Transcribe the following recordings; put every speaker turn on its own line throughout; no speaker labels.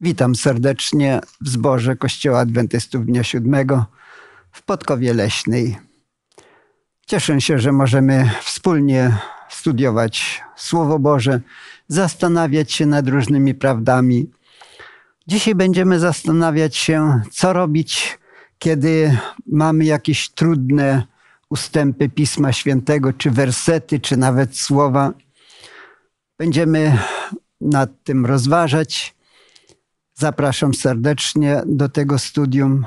Witam serdecznie w zborze Kościoła Adwentystów Dnia Siódmego w Podkowie Leśnej. Cieszę się, że możemy wspólnie studiować Słowo Boże, zastanawiać się nad różnymi prawdami. Dzisiaj będziemy zastanawiać się, co robić, kiedy mamy jakieś trudne ustępy Pisma Świętego, czy wersety, czy nawet słowa. Będziemy nad tym rozważać Zapraszam serdecznie do tego studium.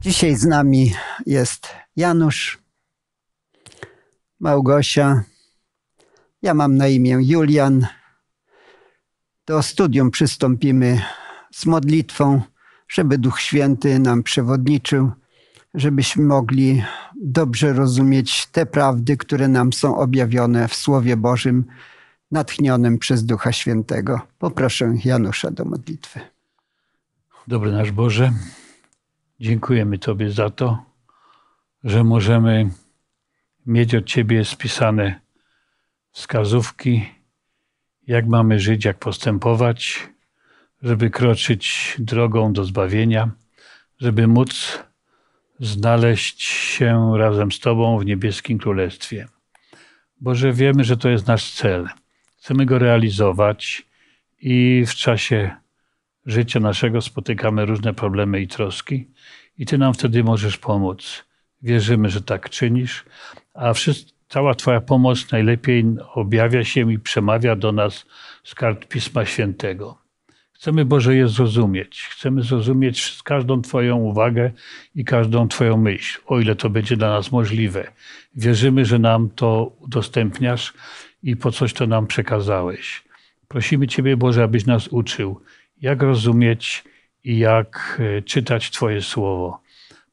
Dzisiaj z nami jest Janusz, Małgosia. Ja mam na imię Julian do studium przystąpimy z modlitwą, żeby Duch Święty nam przewodniczył, żebyśmy mogli dobrze rozumieć te prawdy, które nam są objawione w Słowie Bożym, natchnionym przez Ducha Świętego. Poproszę Janusza do modlitwy.
Dobry nasz Boże, dziękujemy Tobie za to, że możemy mieć od Ciebie spisane wskazówki, jak mamy żyć, jak postępować, żeby kroczyć drogą do zbawienia, żeby móc znaleźć się razem z Tobą w niebieskim królestwie. Boże, wiemy, że to jest nasz cel. Chcemy go realizować i w czasie życia naszego spotykamy różne problemy i troski, i Ty nam wtedy możesz pomóc. Wierzymy, że tak czynisz, a wszyscy cała Twoja pomoc najlepiej objawia się i przemawia do nas z kart Pisma Świętego. Chcemy Boże je zrozumieć. Chcemy zrozumieć każdą Twoją uwagę i każdą Twoją myśl, o ile to będzie dla nas możliwe. Wierzymy, że nam to udostępniasz i po coś to nam przekazałeś. Prosimy Ciebie, Boże, abyś nas uczył, jak rozumieć i jak e, czytać Twoje słowo.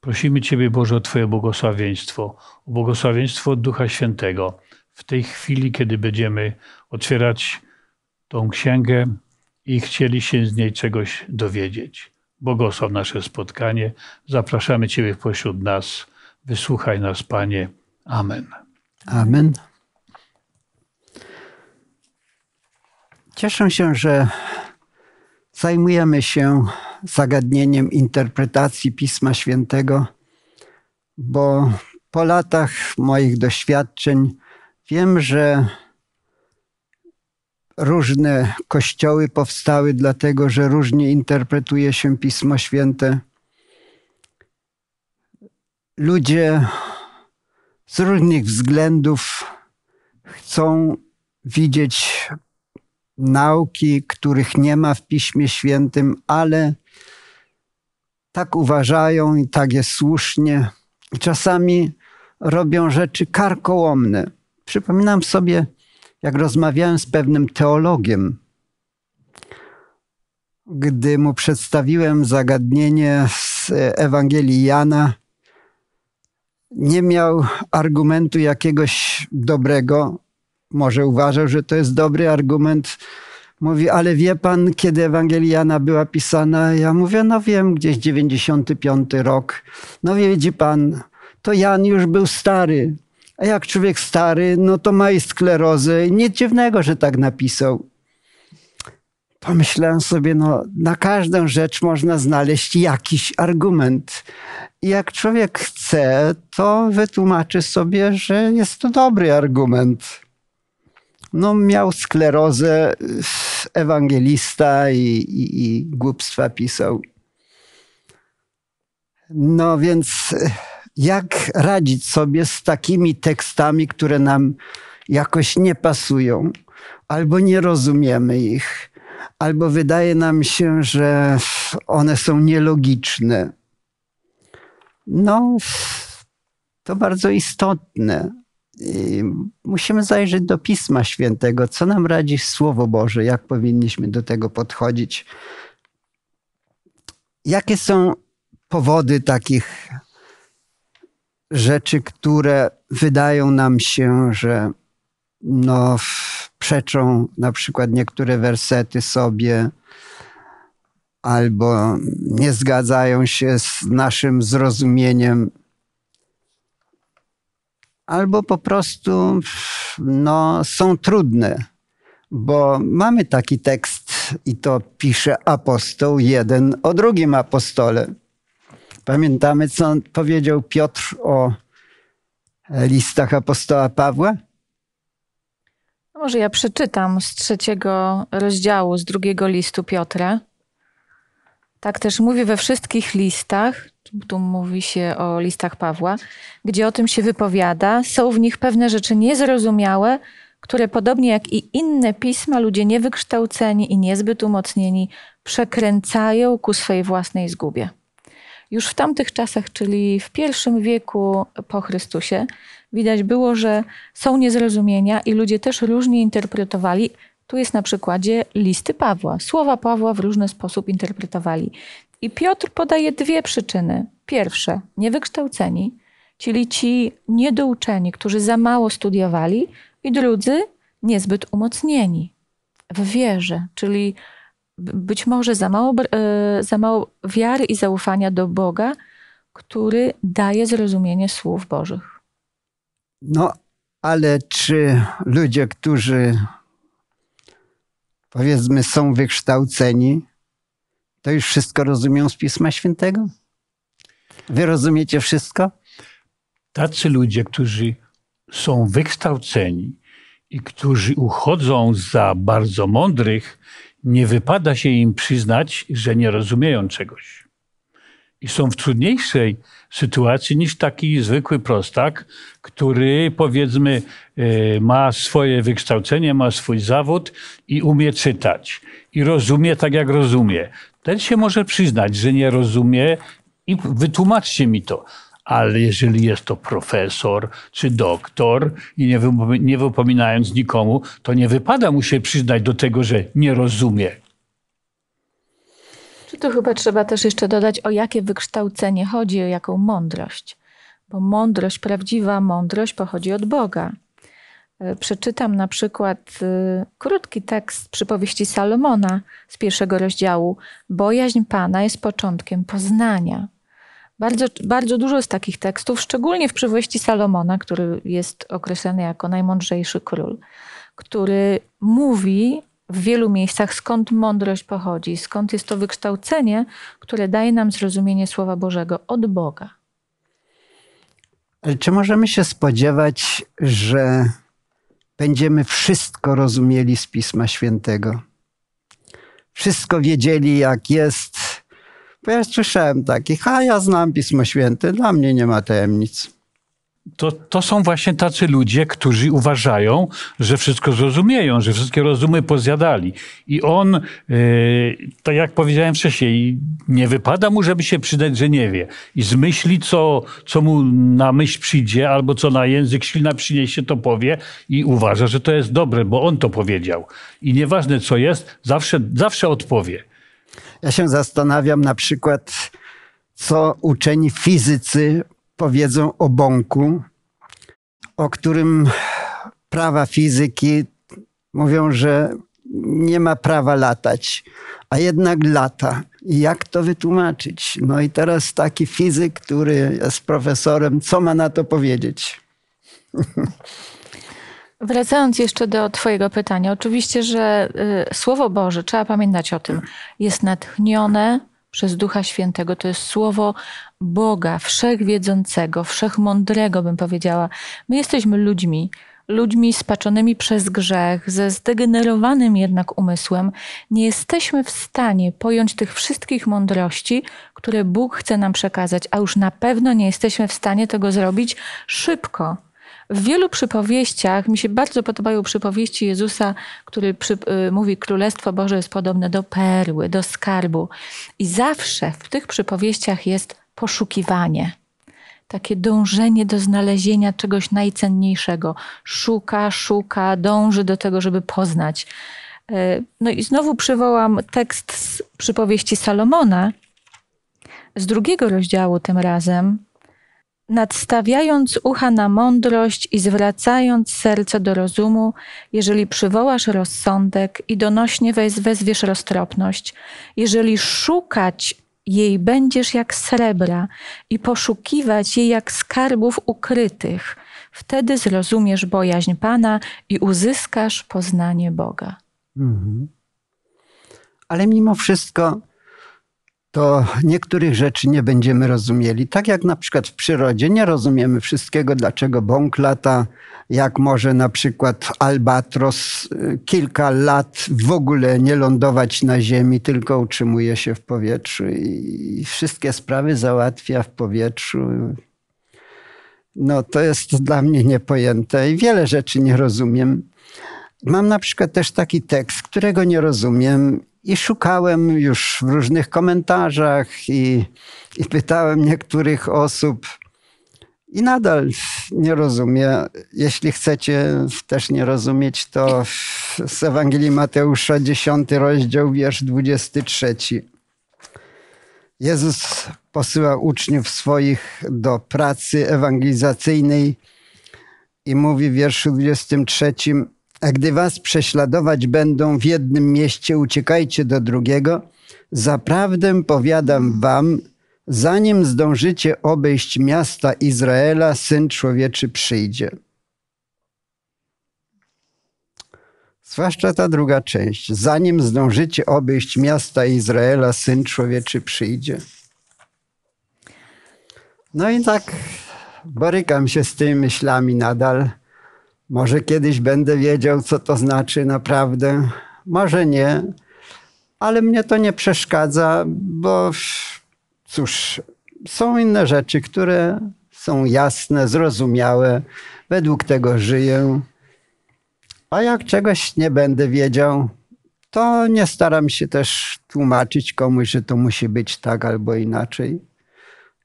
Prosimy Ciebie, Boże, o Twoje błogosławieństwo, o błogosławieństwo Ducha Świętego. W tej chwili, kiedy będziemy otwierać tą księgę i chcieli się z niej czegoś dowiedzieć. Błogosław nasze spotkanie. Zapraszamy Ciebie pośród nas. Wysłuchaj nas, Panie.
Amen. Amen. Cieszę się, że zajmujemy się zagadnieniem interpretacji Pisma Świętego, bo po latach moich doświadczeń wiem, że różne kościoły powstały dlatego, że różnie interpretuje się Pismo Święte. Ludzie z różnych względów chcą widzieć nauki, których nie ma w Piśmie Świętym, ale tak uważają i tak jest słusznie. I czasami robią rzeczy karkołomne. Przypominam sobie, jak rozmawiałem z pewnym teologiem, gdy mu przedstawiłem zagadnienie z Ewangelii Jana, nie miał argumentu jakiegoś dobrego. Może uważał, że to jest dobry argument, Mówi, ale wie pan, kiedy ewangeliana była pisana? Ja mówię, no wiem, gdzieś 95 rok. No widzi pan, to Jan już był stary. A jak człowiek stary, no to ma i sklerozę. Nic dziwnego, że tak napisał. Pomyślałem sobie, no na każdą rzecz można znaleźć jakiś argument. I jak człowiek chce, to wytłumaczy sobie, że jest to dobry argument no, miał sklerozę, y, ewangelista i, i, i głupstwa pisał. No więc y, jak radzić sobie z takimi tekstami, które nam jakoś nie pasują, albo nie rozumiemy ich, albo wydaje nam się, że one są nielogiczne. No, to bardzo istotne, Yy, musimy zajrzeć do Pisma Świętego, co nam radzi Słowo Boże, jak powinniśmy do tego podchodzić. Jakie są powody takich rzeczy, które wydają nam się, że no, przeczą na przykład niektóre wersety sobie, albo nie zgadzają się z naszym zrozumieniem albo po prostu no, są trudne, bo mamy taki tekst i to pisze apostoł jeden o drugim apostole. Pamiętamy, co powiedział Piotr o listach apostoła Pawła?
No może ja przeczytam z trzeciego rozdziału, z drugiego listu Piotra. Tak też mówi we wszystkich listach, tu mówi się o listach Pawła, gdzie o tym się wypowiada. Są w nich pewne rzeczy niezrozumiałe, które podobnie jak i inne pisma ludzie niewykształceni i niezbyt umocnieni przekręcają ku swojej własnej zgubie. Już w tamtych czasach, czyli w pierwszym wieku po Chrystusie, widać było, że są niezrozumienia i ludzie też różnie interpretowali. Tu jest na przykładzie listy Pawła. Słowa Pawła w różny sposób interpretowali. I Piotr podaje dwie przyczyny. Pierwsze, niewykształceni, czyli ci niedouczeni, którzy za mało studiowali, i drudzy, niezbyt umocnieni w wierze, czyli być może za mało, e, za mało wiary i zaufania do Boga, który daje zrozumienie słów Bożych.
No, ale czy ludzie, którzy powiedzmy są wykształceni, to już wszystko rozumią z Pisma Świętego? Wy rozumiecie wszystko? Tacy
ludzie, którzy są wykształceni i którzy uchodzą za bardzo mądrych, nie wypada się im przyznać, że nie rozumieją czegoś. I są w trudniejszej sytuacji niż taki zwykły prostak, który powiedzmy e, ma swoje wykształcenie, ma swój zawód i umie czytać. I rozumie tak, jak rozumie. Ten się może przyznać, że nie rozumie i wytłumaczcie mi to. Ale jeżeli jest to profesor czy doktor, i nie, wypomin nie wypominając nikomu, to nie wypada mu się przyznać do tego, że nie rozumie.
Czy tu chyba trzeba też jeszcze dodać, o jakie wykształcenie chodzi, o jaką mądrość? Bo mądrość, prawdziwa mądrość pochodzi od Boga. E, przeczytam na przykład e, krótki tekst przypowieści Salomona z pierwszego rozdziału. Bojaźń Pana jest początkiem poznania. Bardzo, bardzo dużo jest takich tekstów, szczególnie w przypowieści Salomona, który jest określany jako najmądrzejszy król, który mówi w wielu miejscach, skąd mądrość pochodzi, skąd jest to wykształcenie, które daje nam zrozumienie Słowa Bożego od Boga.
Czy możemy się spodziewać, że będziemy wszystko rozumieli z Pisma Świętego. Wszystko wiedzieli, jak jest. Bo ja słyszałem takich, a ja znam Pismo Święte, dla mnie nie ma tajemnic
to, to są właśnie tacy ludzie, którzy uważają, że wszystko zrozumieją, że wszystkie rozumy pozjadali. I on, yy, tak jak powiedziałem wcześniej, nie wypada mu, żeby się przydać, że nie wie. I zmyśli, co, co mu na myśl przyjdzie, albo co na język silna przyniesie, to powie i uważa, że to jest dobre, bo on to powiedział. I nieważne co jest, zawsze, zawsze odpowie.
Ja się zastanawiam na przykład, co uczeni fizycy powiedzą o bąku, o którym prawa fizyki mówią, że nie ma prawa latać, a jednak lata. I jak to wytłumaczyć? No i teraz taki fizyk, który jest profesorem, co ma na to powiedzieć?
Wracając jeszcze do Twojego pytania, oczywiście, że y, Słowo Boże, trzeba pamiętać o tym, jest natchnione przez Ducha Świętego. To jest słowo Boga, wszechwiedzącego, wszechmądrego, bym powiedziała. My jesteśmy ludźmi, ludźmi spaczonymi przez grzech, ze zdegenerowanym jednak umysłem, nie jesteśmy w stanie pojąć tych wszystkich mądrości, które Bóg chce nam przekazać, a już na pewno nie jesteśmy w stanie tego zrobić szybko. W wielu przypowieściach, mi się bardzo podobają przypowieści Jezusa, który przy, y, mówi: Królestwo Boże jest podobne do perły, do skarbu. I zawsze w tych przypowieściach jest poszukiwanie, takie dążenie do znalezienia czegoś najcenniejszego. Szuka, szuka, dąży do tego, żeby poznać. E, no i znowu przywołam tekst z przypowieści Salomona, z drugiego rozdziału tym razem. Nadstawiając ucha na mądrość i zwracając serce do rozumu, jeżeli przywołasz rozsądek i donośnie wezwiesz roztropność, jeżeli szukać jej będziesz jak srebra i poszukiwać jej jak skarbów ukrytych. Wtedy zrozumiesz bojaźń Pana i uzyskasz poznanie Boga.
Mhm. Ale mimo wszystko to niektórych rzeczy nie będziemy rozumieli. Tak jak na przykład w przyrodzie nie rozumiemy wszystkiego, dlaczego bąk lata, jak może na przykład albatros y, kilka lat w ogóle nie lądować na ziemi, tylko utrzymuje się w powietrzu i wszystkie sprawy załatwia w powietrzu. No to jest dla mnie niepojęte i wiele rzeczy nie rozumiem. Mam na przykład też taki tekst, którego nie rozumiem i szukałem już w różnych komentarzach i, i pytałem niektórych osób, i nadal nie rozumiem. Jeśli chcecie też nie rozumieć, to z Ewangelii Mateusza 10 rozdział, wiersz 23. Jezus posyła uczniów swoich do pracy ewangelizacyjnej i mówi w wierszu 23 a gdy was prześladować będą w jednym mieście, uciekajcie do drugiego. Zaprawdę powiadam wam, zanim zdążycie obejść miasta Izraela, syn człowieczy przyjdzie. Zwłaszcza ta druga część. Zanim zdążycie obejść miasta Izraela, syn człowieczy przyjdzie. No i tak borykam się z tymi myślami nadal. Może kiedyś będę wiedział, co to znaczy naprawdę. Może nie, ale mnie to nie przeszkadza, bo cóż, są inne rzeczy, które są jasne, zrozumiałe, według tego żyję. A jak czegoś nie będę wiedział, to nie staram się też tłumaczyć komuś, że to musi być tak albo inaczej.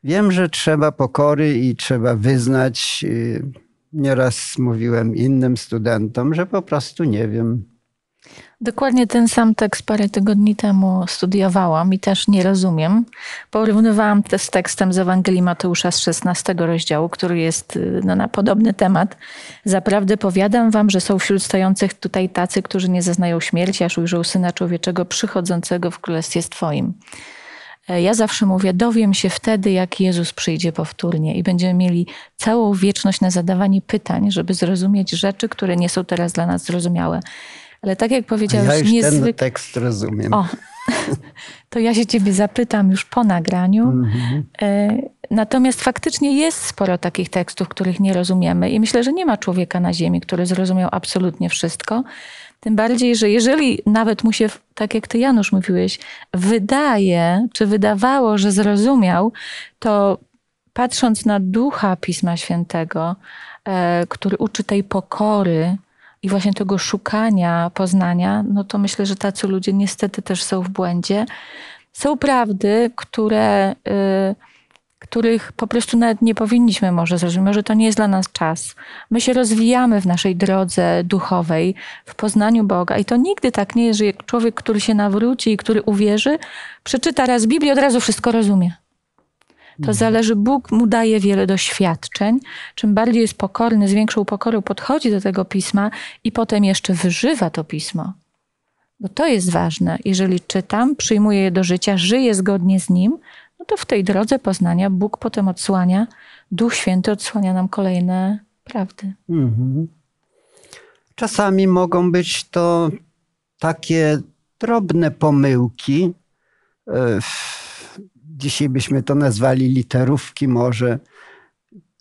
Wiem, że trzeba pokory i trzeba wyznać y, nieraz mówiłem innym studentom, że po prostu nie wiem.
Dokładnie ten sam tekst parę tygodni temu studiowałam i też nie rozumiem. Porównywałam to z tekstem z Ewangelii Mateusza z 16 rozdziału, który jest y, no, na podobny temat. Zaprawdę powiadam wam, że są wśród stojących tutaj tacy, którzy nie zeznają śmierci, aż ujrzą Syna Człowieczego przychodzącego w Królestwie Twoim. E, ja zawsze mówię, dowiem się wtedy, jak Jezus przyjdzie powtórnie i będziemy mieli całą wieczność na zadawanie pytań, żeby zrozumieć rzeczy, które nie są teraz dla nas zrozumiałe. Ale tak jak powiedziałeś, ja już niezwyk... ten
tekst rozumiem. O,
to ja się ciebie zapytam już po nagraniu. Mm-hmm. Natomiast faktycznie jest sporo takich tekstów, których nie rozumiemy i myślę, że nie ma człowieka na ziemi, który zrozumiał absolutnie wszystko. Tym bardziej, że jeżeli nawet mu się, tak jak ty Janusz mówiłeś, wydaje, czy wydawało, że zrozumiał, to patrząc na ducha Pisma Świętego, e, który uczy tej pokory i właśnie tego szukania poznania, no to myślę, że tacy ludzie niestety też są w błędzie. Są prawdy, które. Y, których po prostu nawet nie powinniśmy może zrozumieć, może to nie jest dla nas czas. My się rozwijamy w naszej drodze duchowej, w poznaniu Boga i to nigdy tak nie jest, że człowiek, który się nawróci i który uwierzy, przeczyta raz Biblię, od razu wszystko rozumie. To mhm. zależy, Bóg mu daje wiele doświadczeń. Czym bardziej jest pokorny, z większą pokorą podchodzi do tego pisma i potem jeszcze wyżywa to pismo. Bo to jest ważne. Jeżeli czytam, przyjmuję je do życia, żyję zgodnie z nim, no to w tej drodze poznania Bóg potem odsłania, Duch Święty odsłania nam kolejne prawdy.
Mhm. Czasami mogą być to takie drobne pomyłki. E, dzisiaj byśmy to nazwali literówki może.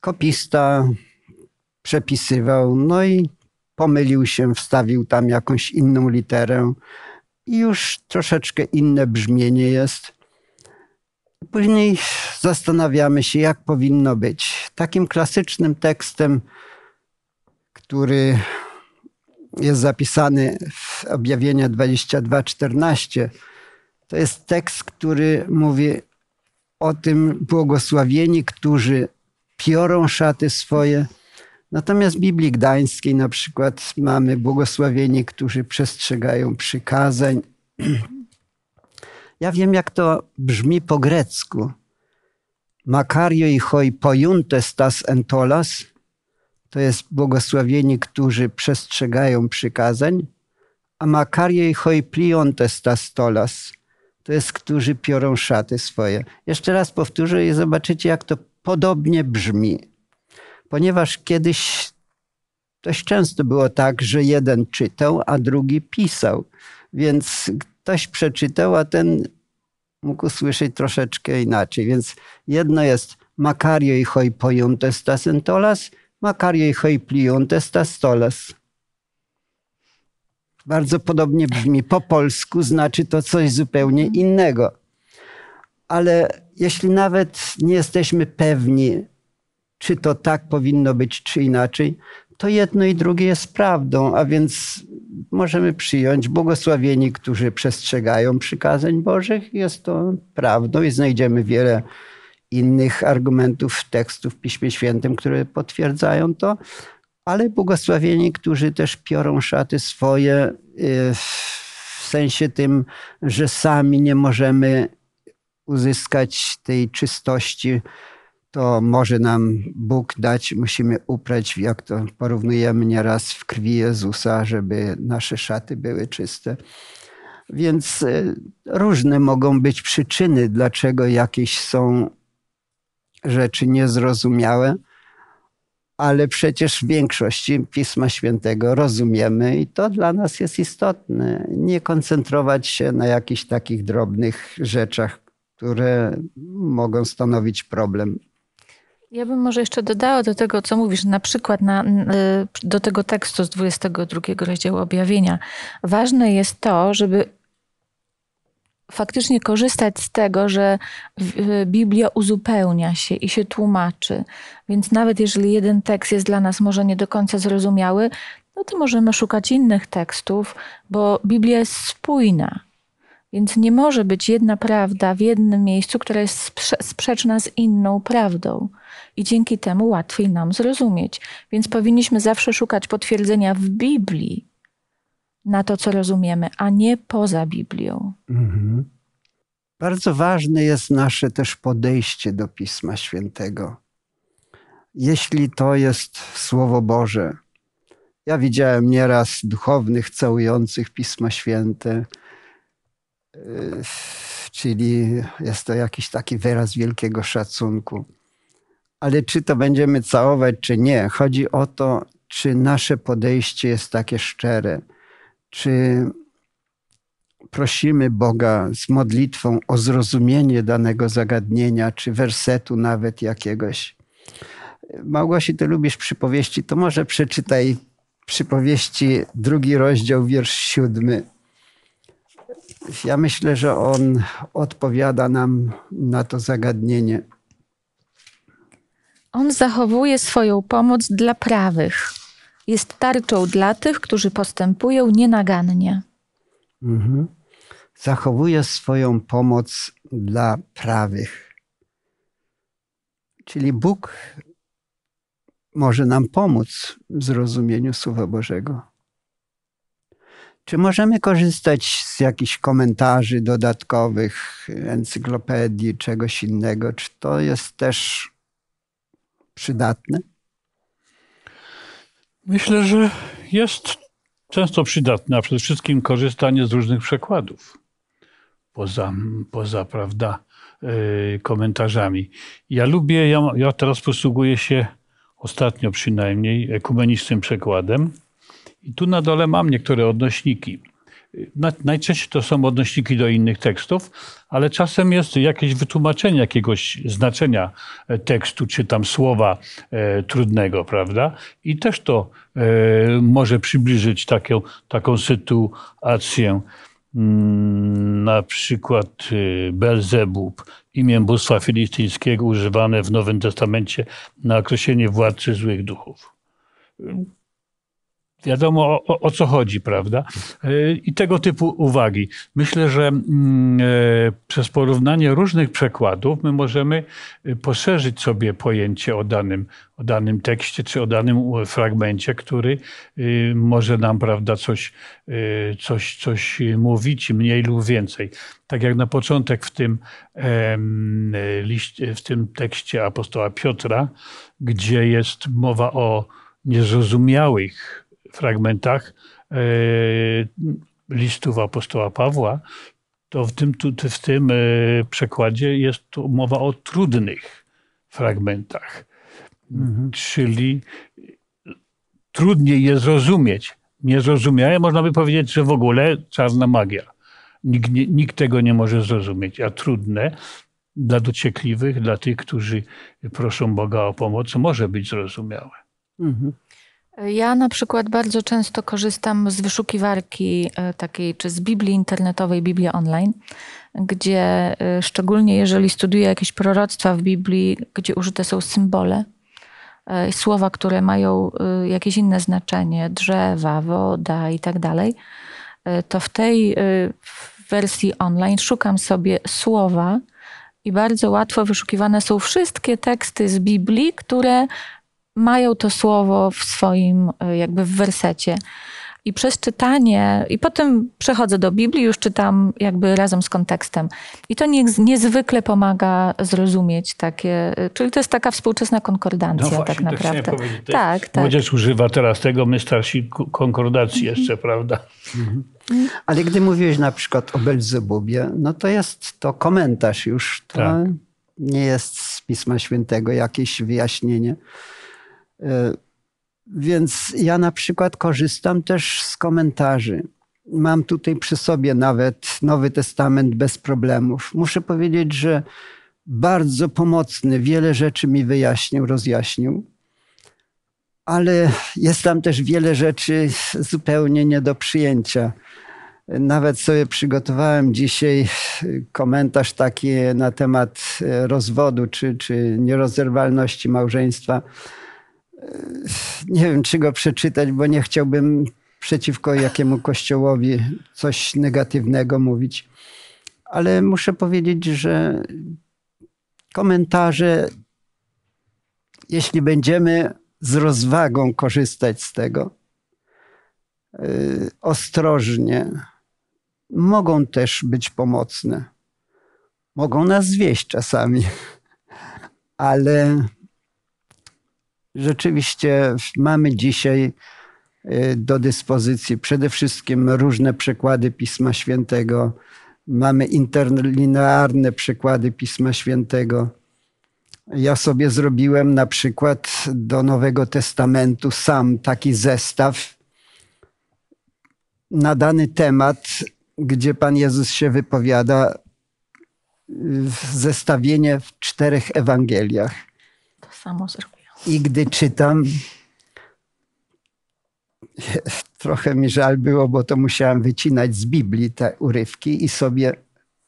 Kopista przepisywał, no i pomylił się, wstawił tam jakąś inną literę i już troszeczkę inne brzmienie jest. Później zastanawiamy się, jak powinno być. Takim klasycznym tekstem, który jest zapisany w Objawienia 22:14, to jest tekst, który mówi o tym błogosławieni, którzy piorą szaty swoje. Natomiast w Biblii Gdańskiej na przykład mamy błogosławieni, którzy przestrzegają przykazań, Ja wiem, jak to brzmi po grecku. Makarioi y hoi poiuntes tas entolas. To jest błogosławieni, którzy przestrzegają przykazań. A makarioi y hoi pliontes tas tolas. To jest, którzy piorą szaty swoje. Jeszcze raz powtórzę i zobaczycie, jak to podobnie brzmi. Ponieważ kiedyś dość często było tak, że jeden czytał, a drugi pisał. Więc ktoś przeczytał, a ten mógł słyszeć troszeczkę inaczej. Więc jedno jest Macario i hoi poiuntes tas entolas, Macario i hoi pliuntes tolas. Bardzo podobnie brzmi. Po polsku znaczy to coś zupełnie mhm. innego. Ale jeśli nawet nie jesteśmy pewni, czy to tak powinno być, czy inaczej, to jedno i drugie jest prawdą, a więc możemy przyjąć błogosławieni, którzy przestrzegają przykazań Bożych. Jest to prawdą i znajdziemy wiele innych argumentów, tekstów w Piśmie Świętym, które potwierdzają to, ale błogosławieni, którzy też piorą szaty swoje y, w sensie tym, że sami nie możemy uzyskać tej czystości to może nam Bóg dać, musimy uprać, jak to porównujemy nieraz, w krwi Jezusa, żeby nasze szaty były czyste. Więc e, różne mogą być przyczyny, dlaczego jakieś są rzeczy niezrozumiałe, ale przecież w większości Pisma Świętego rozumiemy i to dla nas jest istotne. Nie koncentrować się na jakichś takich drobnych rzeczach, które mogą stanowić problem.
Ja bym może jeszcze dodała do tego, co mówisz, na przykład na, y, do tego tekstu z 22 rozdziału objawienia. Ważne jest to, żeby faktycznie korzystać z tego, że Biblia uzupełnia się i się tłumaczy. Więc nawet jeżeli jeden tekst jest dla nas może nie do końca zrozumiały, no to możemy szukać innych tekstów, bo Biblia jest spójna. Więc nie może być jedna prawda w jednym miejscu, która jest sprzeczna z inną prawdą. I dzięki temu łatwiej nam zrozumieć. Więc powinniśmy zawsze szukać potwierdzenia w Biblii na to, co rozumiemy, a nie poza Biblią.
Mhm. Bardzo ważne jest nasze też podejście do Pisma Świętego. Jeśli to jest Słowo Boże, ja widziałem nieraz duchownych całujących Pisma Święte Yy, czyli jest to jakiś taki wyraz wielkiego szacunku. Ale czy to będziemy całować, czy nie, chodzi o to, czy nasze podejście jest takie szczere, czy prosimy Boga z modlitwą o zrozumienie danego zagadnienia, czy wersetu nawet jakiegoś. Małgosi, ty lubisz przypowieści, to może przeczytaj przypowieści, drugi rozdział, wiersz siódmy. Ja myślę, że on odpowiada nam na to zagadnienie.
On zachowuje swoją pomoc dla prawych. Jest tarczą dla tych, którzy postępują nienagannie.
Mhm. Zachowuje swoją pomoc dla prawych. Czyli Bóg może nam pomóc w zrozumieniu Słowa Bożego. Czy możemy korzystać z jakichś komentarzy dodatkowych, encyklopedii, czegoś innego? Czy to jest też przydatne? Myślę, że jest często przydatne, a przede wszystkim
korzystanie z różnych przekładów poza, poza prawda, y, komentarzami. Ja lubię, ja, ja teraz posługuję się ostatnio przynajmniej ekumenistym przekładem i tu na dole mam niektóre odnośniki. Najczęściej to są odnośniki do innych tekstów, ale czasem jest jakieś wytłumaczenie jakiegoś znaczenia e, tekstu, czy tam słowa e, trudnego, prawda? I też to e, może przybliżyć taką, taką sytuację. Mm, na przykład e, Belzebub, imię bóstwa Filistyńskiego, używane w Nowym Testamencie na określenie władcy złych duchów wiadomo o, o, o, co chodzi, prawda? E, I tego typu uwagi. Myślę, że mm, e, przez porównanie różnych przekładów my możemy e, poszerzyć sobie pojęcie o danym, o danym tekście czy o danym fragmencie, który y, może nam, prawda, coś, y, coś, coś mówić, mniej lub więcej. Tak jak na początek w tym, w tym tekście apostoła Piotra, gdzie jest mowa o niezrozumiałych fragmentach e, listów apostoła Pawła, to w tym, w tym e, przekładzie jest to mowa o trudnych fragmentach. Mhm. Czyli trudniej je zrozumieć. Niezrozumiałe można by powiedzieć, że w ogóle czarna magia. Nikt, nie, nikt tego nie może zrozumieć, a trudne dla dociekliwych, dla tych, którzy proszą Boga o pomoc, może być zrozumiałe.
Mhm.
Ja na przykład bardzo często korzystam z wyszukiwarki e, takiej, czy z Biblii internetowej, Biblii online, gdzie e, szczególnie jeżeli studiuję jakieś proroctwa w Biblii, gdzie użyte są symbole, e, słowa, które mają jakieś inne znaczenie, drzewa, woda i tak dalej, to w tej wersji online szukam sobie słowa i bardzo łatwo wyszukiwane są wszystkie teksty z Biblii, które mają to słowo w swoim e, jakby w wersecie. I przez czytanie, i potem przechodzę do Biblii, już czytam jakby razem z kontekstem. I to nie, niezwykle pomaga zrozumieć takie, e, czyli to jest taka współczesna konkordancja no właśnie, tak naprawdę. Tak,
tak. Młodzież używa teraz tego, my starsi konkordacji jeszcze, mhm. prawda?
Mhm. Ale gdy mówiłeś na przykład o Belzebubie, no to jest to komentarz już, to tak. nie jest z Pisma Świętego jakieś wyjaśnienie. E, więc ja na przykład korzystam też z komentarzy. Mam tutaj przy sobie nawet Nowy Testament bez problemów. Muszę powiedzieć, że bardzo pomocny, wiele rzeczy mi wyjaśnił, rozjaśnił, ale jest tam też wiele rzeczy zupełnie nie do przyjęcia. Nawet sobie przygotowałem dzisiaj komentarz taki na temat e, rozwodu czy, czy nierozerwalności małżeństwa nie wiem, czy go przeczytać, bo nie chciałbym przeciwko jakiemu kościołowi coś negatywnego mówić. Ale muszę powiedzieć, że komentarze, jeśli będziemy z rozwagą korzystać z tego, y, ostrożnie, mogą też być pomocne. Mogą nas zwieść czasami, ale Rzeczywiście mamy dzisiaj y, do dyspozycji przede wszystkim różne przykłady Pisma Świętego. Mamy interlinearne przykłady Pisma Świętego. Ja sobie zrobiłem na przykład do Nowego Testamentu sam taki zestaw na dany temat, gdzie Pan Jezus się wypowiada, y, zestawienie w czterech Ewangeliach.
To samo zrobiłem.
I gdy czytam, trochę mi żal było, bo to musiałem wycinać z Biblii te urywki i sobie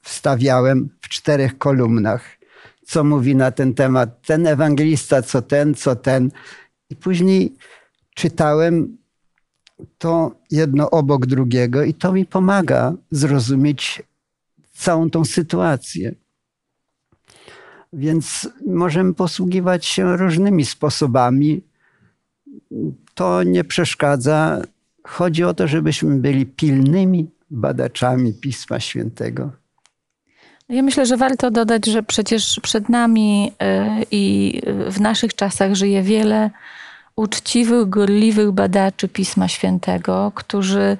wstawiałem w czterech kolumnach, co mówi na ten temat ten ewangelista, co ten, co ten. I później czytałem to jedno obok drugiego i to mi pomaga zrozumieć całą tą sytuację. Więc możemy posługiwać się różnymi sposobami. To nie przeszkadza. Chodzi o to, żebyśmy byli pilnymi badaczami Pisma Świętego.
No ja myślę, że warto dodać, że przecież przed nami e, i w naszych czasach żyje wiele uczciwych, gorliwych badaczy Pisma Świętego, którzy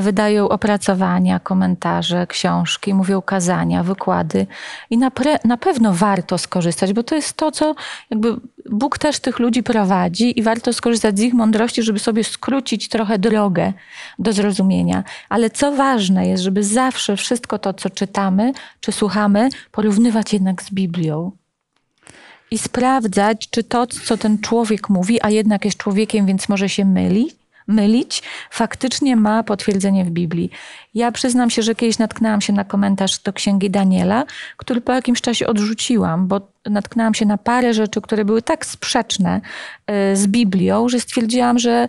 wydają opracowania, komentarze, książki, mówią kazania, wykłady i na, pre, na pewno warto skorzystać, bo to jest to, co jakby Bóg też tych ludzi prowadzi i warto skorzystać z ich mądrości, żeby sobie skrócić trochę drogę do zrozumienia. Ale co ważne jest, żeby zawsze wszystko to, co czytamy czy słuchamy, porównywać jednak z Biblią i sprawdzać, czy to, co ten człowiek mówi, a jednak jest człowiekiem, więc może się mylić, mylić, faktycznie ma potwierdzenie w Biblii. Ja przyznam się, że kiedyś natknęłam się na komentarz do księgi Daniela, który po jakimś czasie odrzuciłam, bo natknęłam się na parę rzeczy, które były tak sprzeczne y, z Biblią, że stwierdziłam, że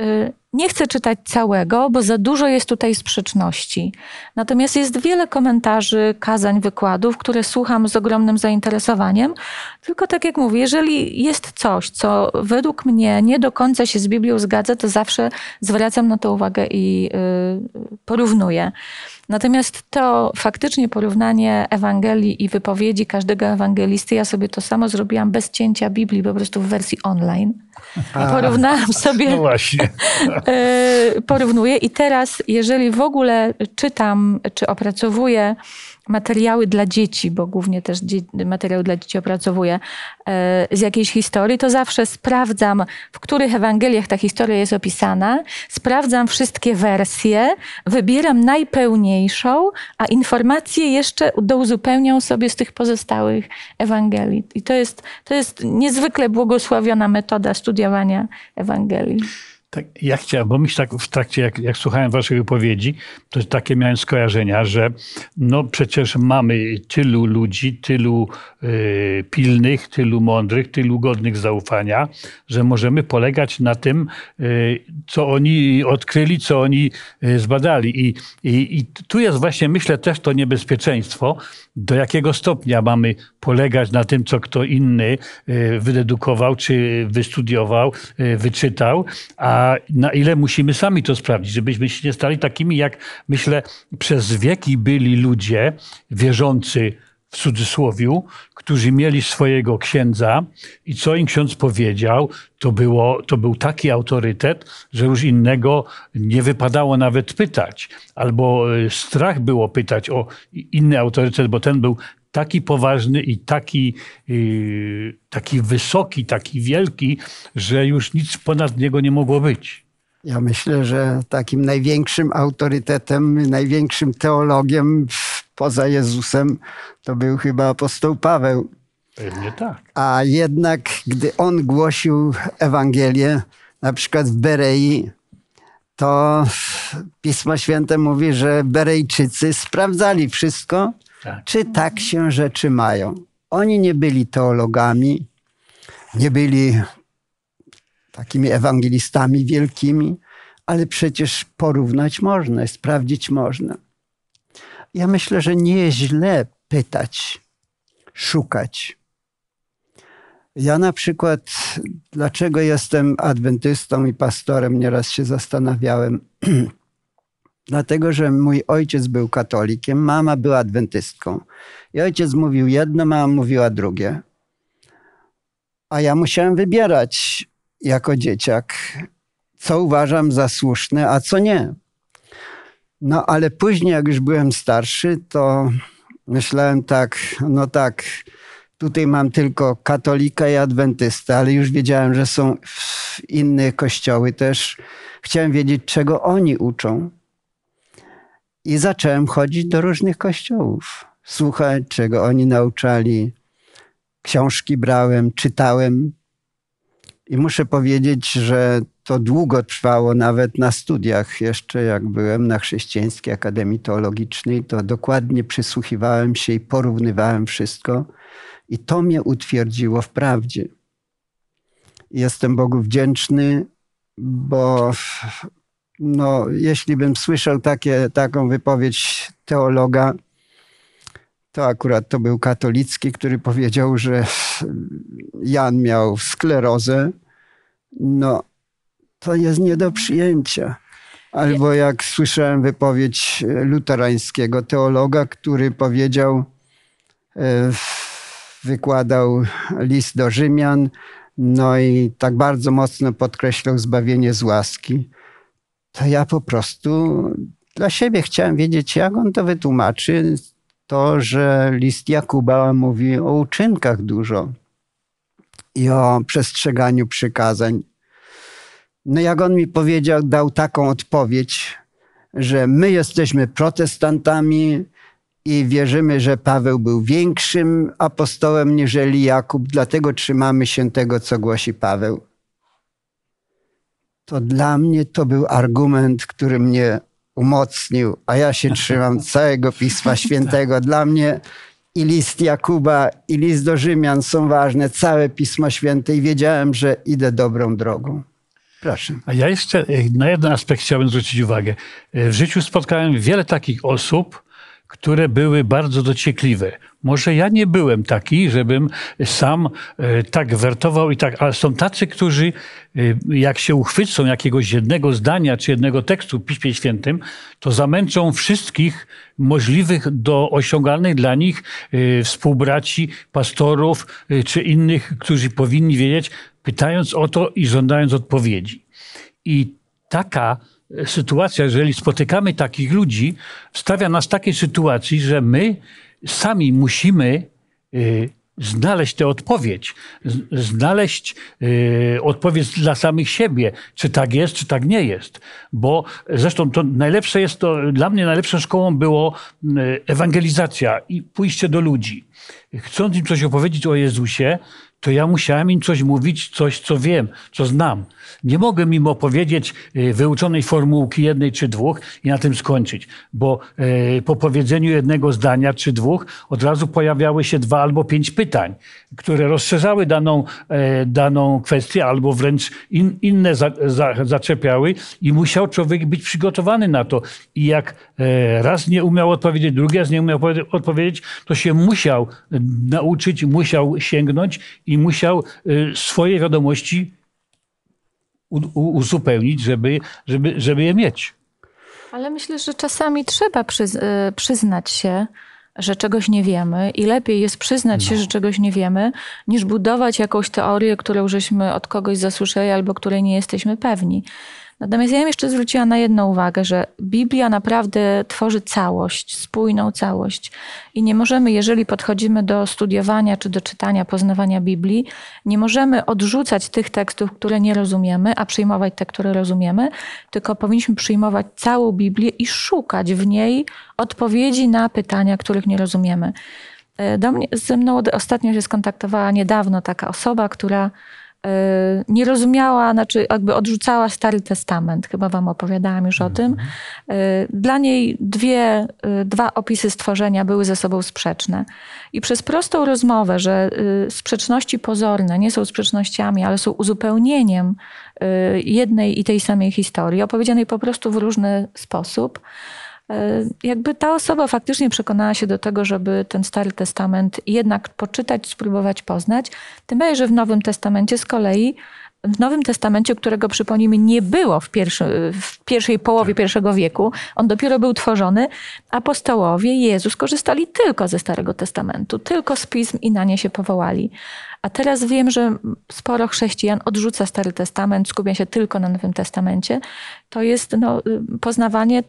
y, nie chcę czytać całego, bo za dużo jest tutaj sprzeczności. Natomiast jest wiele komentarzy, kazań, wykładów, które słucham z ogromnym zainteresowaniem. Tylko tak jak mówię, jeżeli jest coś, co według mnie nie do końca się z Biblią zgadza, to zawsze zwracam na to uwagę i yy, porównuję. Natomiast to faktycznie porównanie Ewangelii i wypowiedzi każdego ewangelisty, ja sobie to samo zrobiłam bez cięcia Biblii, po prostu w wersji online.
Porównałam sobie, no
E, porównuję. I teraz, jeżeli w ogóle czytam czy opracowuję materiały dla dzieci, bo głównie też materiały dla dzieci opracowuję e, z jakiejś historii, to zawsze sprawdzam, w których Ewangeliach ta historia jest opisana, sprawdzam wszystkie wersje, wybieram najpełniejszą, a informacje jeszcze douzupełniam sobie z tych pozostałych Ewangelii. I to jest, to jest niezwykle błogosławiona metoda studiowania Ewangelii.
Tak, ja chciałem, bo mi tak w trakcie, jak, jak słuchałem waszej wypowiedzi, to takie miałem skojarzenia, że no przecież mamy tylu ludzi, tylu y, pilnych, tylu mądrych, tylu godnych zaufania, że możemy polegać na tym, y, co oni odkryli, co oni y, zbadali. I, i, I tu jest właśnie, myślę, też to niebezpieczeństwo, do jakiego stopnia mamy polegać na tym, co kto inny y, wydedukował, czy wystudiował, y, wyczytał, a a na ile musimy sami to sprawdzić, żebyśmy się nie stali takimi, jak myślę, przez wieki byli ludzie wierzący w cudzysłowiu, którzy mieli swojego księdza i co im ksiądz powiedział, to, było, to był taki autorytet, że już innego nie wypadało nawet pytać, albo e, strach było pytać o inny autorytet, bo ten był taki poważny i taki, yy, taki wysoki, taki wielki, że już nic
ponad niego nie mogło być. Ja myślę, że takim największym autorytetem, największym teologiem w poza Jezusem, to był chyba apostoł Paweł.
Pewnie tak.
A jednak, gdy on głosił Ewangelię, na przykład w Berei, to Pismo Święte mówi, że Berejczycy sprawdzali wszystko, tak. czy tak się rzeczy mają. Oni nie byli teologami, nie byli takimi ewangelistami wielkimi, ale przecież porównać można, sprawdzić można. Ja myślę, że nie jest źle pytać, szukać. Ja na przykład, dlaczego jestem adwentystą i pastorem, nieraz się zastanawiałem. Dlatego, że mój ojciec był katolikiem, mama była adwentystką. I ojciec mówił jedno, mama mówiła drugie. A ja musiałem wybierać jako dzieciak, co uważam za słuszne, a co nie. No ale później, jak już byłem starszy, to myślałem tak, no tak, tutaj mam tylko katolika i adwentystę, ale już wiedziałem, że są inne kościoły też. Chciałem wiedzieć, czego oni uczą. I zacząłem chodzić do różnych kościołów, słuchać, czego oni nauczali. Książki brałem, czytałem i muszę powiedzieć, że to długo trwało, nawet na studiach. Jeszcze jak byłem na Chrześcijańskiej Akademii Teologicznej, to dokładnie przysłuchiwałem się i porównywałem wszystko. I to mnie utwierdziło w prawdzie. Jestem Bogu wdzięczny, bo no, jeśli bym słyszał takie, taką wypowiedź teologa, to akurat to był katolicki, który powiedział, że Jan miał sklerozę. No, to jest nie do przyjęcia. Albo jak słyszałem wypowiedź luterańskiego teologa, który powiedział, e, wykładał list do Rzymian, no i tak bardzo mocno podkreślał zbawienie z łaski. To ja po prostu dla siebie chciałem wiedzieć, jak on to wytłumaczy, to, że list Jakuba mówi o uczynkach dużo i o przestrzeganiu przykazań. No jak on mi powiedział, dał taką odpowiedź, że my jesteśmy protestantami i wierzymy, że Paweł był większym apostołem niżeli Jakub, dlatego trzymamy się tego, co głosi Paweł. To dla mnie to był argument, który mnie umocnił, a ja się trzymam całego Pisma tak. Świętego. Dla mnie i list Jakuba, i list do Rzymian są ważne, całe Pismo Święte i wiedziałem, że idę dobrą drogą.
Proszę. A ja jeszcze e, na jeden aspekt chciałbym zwrócić uwagę. E, w życiu spotkałem wiele takich osób, które były bardzo dociekliwe. Może ja nie byłem taki, żebym sam e, tak wertował i tak, ale są tacy, którzy e, jak się uchwycą jakiegoś jednego zdania czy jednego tekstu w Piśmie Świętym, to zamęczą wszystkich możliwych do osiągalnych dla nich e, współbraci, pastorów czy innych, którzy powinni wiedzieć, pytając o to i żądając odpowiedzi. I taka sytuacja, jeżeli spotykamy takich ludzi, stawia nas w takiej sytuacji, że my sami musimy y, znaleźć tę odpowiedź, znaleźć y, odpowiedź dla samych siebie, czy tak jest, czy tak nie jest. Bo zresztą to najlepsze jest to, dla mnie najlepszą szkołą było y, ewangelizacja i pójście do ludzi. Chcąc im coś opowiedzieć o Jezusie, to ja musiałem im coś mówić, coś, co wiem, co znam. Nie mogłem im opowiedzieć y, wyuczonej formułki jednej czy dwóch i na tym skończyć, bo y, po powiedzeniu jednego zdania czy dwóch od razu pojawiały się dwa albo pięć pytań, które rozszerzały daną, e, daną kwestię albo wręcz in, inne za, za, zaczepiały i musiał człowiek być przygotowany na to. I jak e, raz nie umiał odpowiedzieć, drugi raz nie umiał odpowiedzieć, to się musiał e, nauczyć, musiał sięgnąć i musiał y, swoje wiadomości uzupełnić, żeby, żeby, żeby je mieć.
Ale myślę, że czasami trzeba przyz y, przyznać się, że czegoś nie wiemy i lepiej jest przyznać no. się, że czegoś nie wiemy, niż budować jakąś teorię, którą żeśmy od kogoś zasłyszeli albo której nie jesteśmy pewni. Natomiast ja bym jeszcze zwróciła na jedną uwagę, że Biblia naprawdę tworzy całość, spójną całość. I nie możemy, jeżeli podchodzimy do studiowania czy do czytania, poznawania Biblii, nie możemy odrzucać tych tekstów, które nie rozumiemy, a przyjmować te, które rozumiemy, tylko powinniśmy przyjmować całą Biblię i szukać w niej odpowiedzi na pytania, których nie rozumiemy. E, do mnie, ze mną ostatnio się skontaktowała niedawno taka osoba, która Y, nie rozumiała, znaczy jakby odrzucała Stary Testament. Chyba wam opowiadałam już o mhm. tym. Y, dla niej dwie, y, dwa opisy stworzenia były ze sobą sprzeczne. I przez prostą rozmowę, że sprzeczności pozorne nie są sprzecznościami, ale są uzupełnieniem jednej i tej samej historii, opowiedzianej po prostu w różny sposób, E, jakby ta osoba faktycznie przekonała się do tego, żeby ten Stary Testament jednak poczytać, spróbować poznać. Tym bardziej, że w Nowym Testamencie z kolei w Nowym Testamencie, którego przypomnijmy nie było w, pierwszy, w pierwszej połowie tak. pierwszego wieku, on dopiero był tworzony, apostołowie Jezus korzystali tylko ze Starego Testamentu, tylko z pism i na nie się powołali. A teraz wiem, że sporo chrześcijan odrzuca Stary Testament, skupia się tylko na Nowym Testamencie. To jest no, y, poznawanie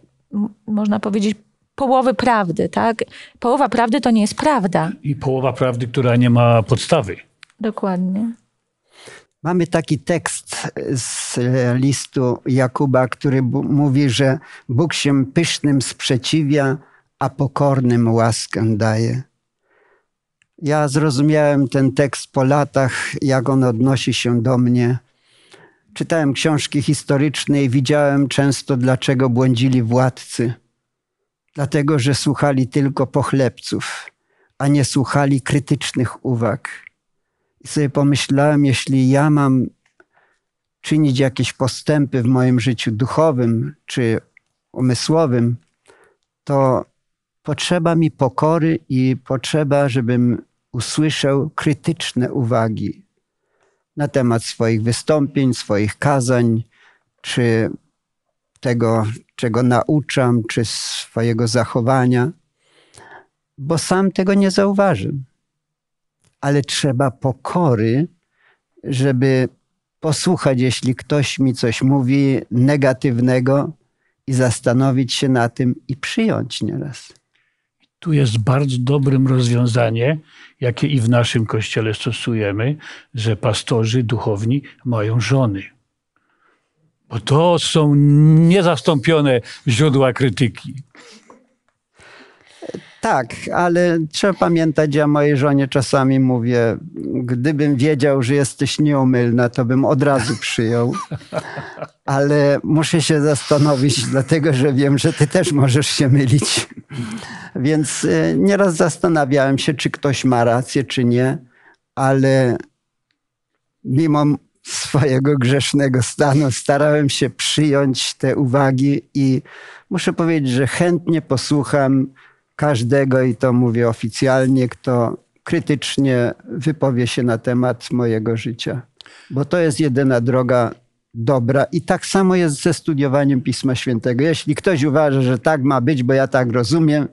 można powiedzieć, połowy prawdy, tak? Połowa prawdy to nie jest prawda.
I połowa prawdy, która nie ma podstawy.
Dokładnie.
Mamy taki tekst z listu Jakuba, który mówi, że Bóg się pysznym sprzeciwia, a pokornym łaskę daje. Ja zrozumiałem ten tekst po latach, jak on odnosi się do mnie Czytałem książki historyczne i widziałem często, dlaczego błądzili władcy. Dlatego, że słuchali tylko pochlebców, a nie słuchali krytycznych uwag. I sobie pomyślałem, jeśli ja mam czynić jakieś postępy w moim życiu duchowym czy umysłowym, to potrzeba mi pokory i potrzeba, żebym usłyszał krytyczne uwagi, na temat swoich wystąpień, swoich kazań, czy tego, czego nauczam, czy swojego zachowania, bo sam tego nie zauważył. Ale trzeba pokory, żeby posłuchać, jeśli ktoś mi coś mówi negatywnego i zastanowić się na tym i przyjąć nieraz.
Tu jest bardzo dobrym rozwiązanie, jakie i w naszym kościele stosujemy, że pastorzy, duchowni mają żony. Bo to są niezastąpione źródła krytyki.
Tak, ale trzeba pamiętać, ja mojej żonie czasami mówię, gdybym wiedział, że jesteś nieomylna, to bym od razu przyjął. Ale muszę się zastanowić, dlatego że wiem, że ty też możesz się mylić. Więc y, nieraz zastanawiałem się, czy ktoś ma rację, czy nie, ale mimo swojego grzesznego stanu starałem się przyjąć te uwagi i muszę powiedzieć, że chętnie posłucham każdego, i to mówię oficjalnie, kto krytycznie wypowie się na temat mojego życia. Bo to jest jedyna droga dobra. I tak samo jest ze studiowaniem Pisma Świętego. Jeśli ktoś uważa, że tak ma być, bo ja tak rozumiem,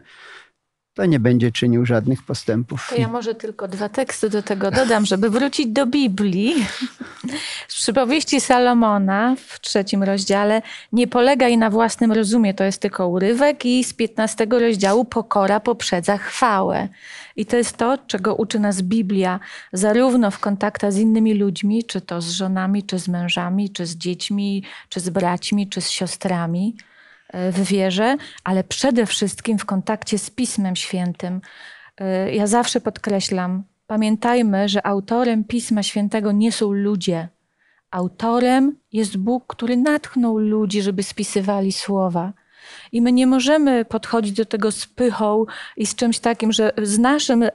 to nie będzie czynił żadnych postępów. To ja
może tylko dwa teksty do tego dodam, żeby wrócić do Biblii. Z przypowieści Salomona w trzecim rozdziale nie polegaj na własnym rozumie, to jest tylko urywek i z piętnastego rozdziału pokora poprzedza chwałę. I to jest to, czego uczy nas Biblia, zarówno w kontaktach z innymi ludźmi, czy to z żonami, czy z mężami, czy z dziećmi, czy z braćmi, czy z siostrami – E, w wierze, ale przede wszystkim w kontakcie z Pismem Świętym. E, ja zawsze podkreślam, pamiętajmy, że autorem Pisma Świętego nie są ludzie. Autorem jest Bóg, który natchnął ludzi, żeby spisywali słowa. I my nie możemy podchodzić do tego z pychą i z czymś takim, że z naszym e,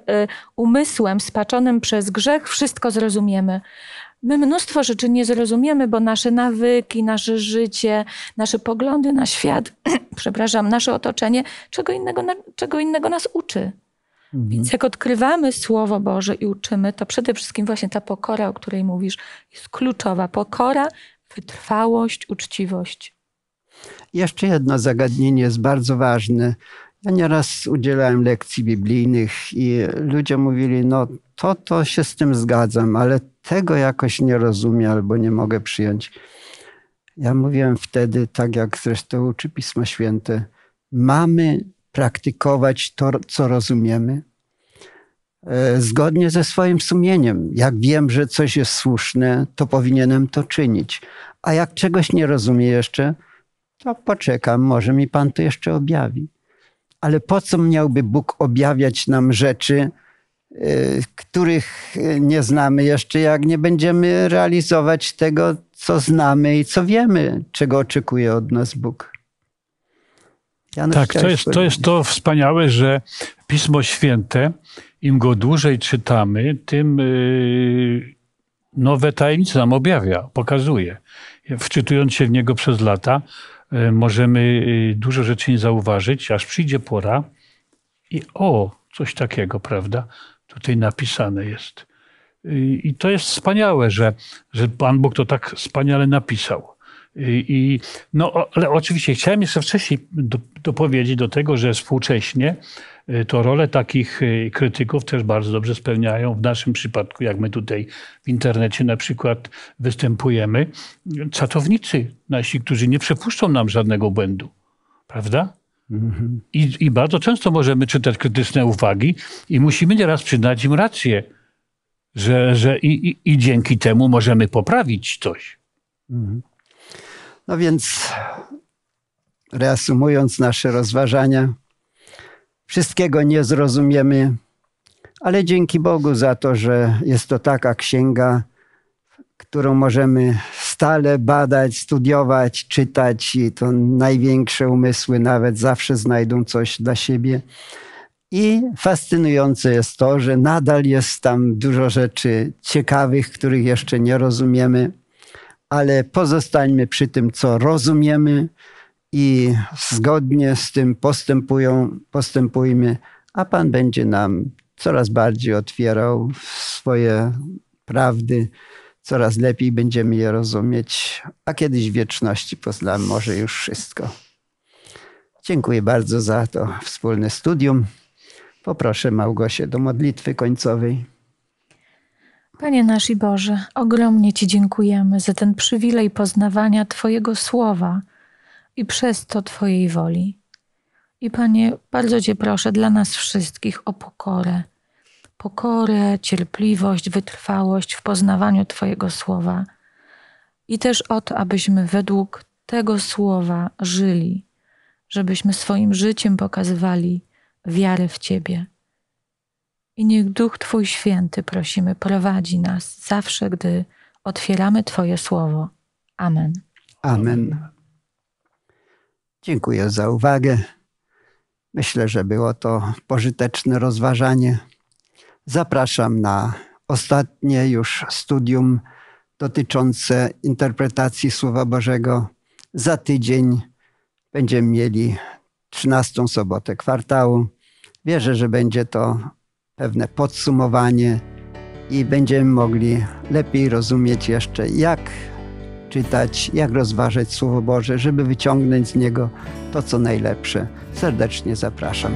umysłem spaczonym przez grzech wszystko zrozumiemy. My mnóstwo rzeczy nie zrozumiemy, bo nasze nawyki, nasze życie, nasze poglądy na świat, przepraszam, nasze otoczenie, czego innego, czego innego nas uczy. Mhm. Więc jak odkrywamy Słowo Boże i uczymy, to przede wszystkim właśnie ta pokora, o której mówisz, jest kluczowa. Pokora, wytrwałość, uczciwość.
Jeszcze jedno zagadnienie jest bardzo ważne. Ja nieraz udzielałem lekcji biblijnych i ludzie mówili, no to, to się z tym zgadzam, ale tego jakoś nie rozumiem albo nie mogę przyjąć. Ja mówiłem wtedy, tak jak zresztą uczy Pismo Święte, mamy praktykować to, co rozumiemy, e, zgodnie ze swoim sumieniem. Jak wiem, że coś jest słuszne, to powinienem to czynić. A jak czegoś nie rozumiem jeszcze, to poczekam, może mi Pan to jeszcze objawi. Ale po co miałby Bóg objawiać nam rzeczy, Y, których nie znamy jeszcze, jak nie będziemy realizować tego, co znamy i co wiemy, czego oczekuje od nas Bóg. Janusz tak, to jest, to
jest to wspaniałe, że Pismo Święte, im go dłużej czytamy, tym y, nowe tajemnice nam objawia, pokazuje. Wczytując się w niego przez lata, y, możemy dużo rzeczy nie zauważyć, aż przyjdzie pora i o, coś takiego, prawda? tutaj napisane jest. I to jest wspaniałe, że, że Pan Bóg to tak wspaniale napisał. I, i no, ale oczywiście chciałem jeszcze wcześniej do, dopowiedzieć do tego, że współcześnie y, to rolę takich y, krytyków też bardzo dobrze spełniają. W naszym przypadku, jak my tutaj w internecie na przykład występujemy, y, czatownicy nasi, którzy nie przepuszczą nam żadnego błędu, prawda? I, I bardzo często możemy czytać krytyczne uwagi i musimy nieraz przyznać im rację, że, że i, i, i dzięki temu możemy poprawić coś.
No więc reasumując nasze rozważania, wszystkiego nie zrozumiemy, ale dzięki Bogu za to, że jest to taka księga, którą możemy stale badać, studiować, czytać. I to największe umysły nawet zawsze znajdą coś dla siebie. I fascynujące jest to, że nadal jest tam dużo rzeczy ciekawych, których jeszcze nie rozumiemy, ale pozostańmy przy tym, co rozumiemy i zgodnie z tym postępują, postępujmy, a Pan będzie nam coraz bardziej otwierał swoje prawdy coraz lepiej będziemy je rozumieć, a kiedyś w wieczności poznamy może już wszystko. Dziękuję bardzo za to wspólne studium. Poproszę Małgosię do modlitwy końcowej.
Panie nasz i Boże, ogromnie Ci dziękujemy za ten przywilej poznawania Twojego słowa i przez to Twojej woli. I Panie, bardzo Cię proszę dla nas wszystkich o pokorę pokorę, cierpliwość, wytrwałość w poznawaniu Twojego słowa i też o to, abyśmy według tego słowa żyli, żebyśmy swoim życiem pokazywali wiarę w Ciebie. I niech Duch Twój święty, prosimy, prowadzi nas zawsze, gdy otwieramy Twoje słowo. Amen.
Amen. Dziękuję za uwagę. Myślę, że było to pożyteczne rozważanie. Zapraszam na ostatnie już studium dotyczące interpretacji Słowa Bożego. Za tydzień będziemy mieli 13 sobotę kwartału. Wierzę, że będzie to pewne podsumowanie i będziemy mogli lepiej rozumieć jeszcze, jak czytać, jak rozważać Słowo Boże, żeby wyciągnąć z niego to, co najlepsze. Serdecznie zapraszam.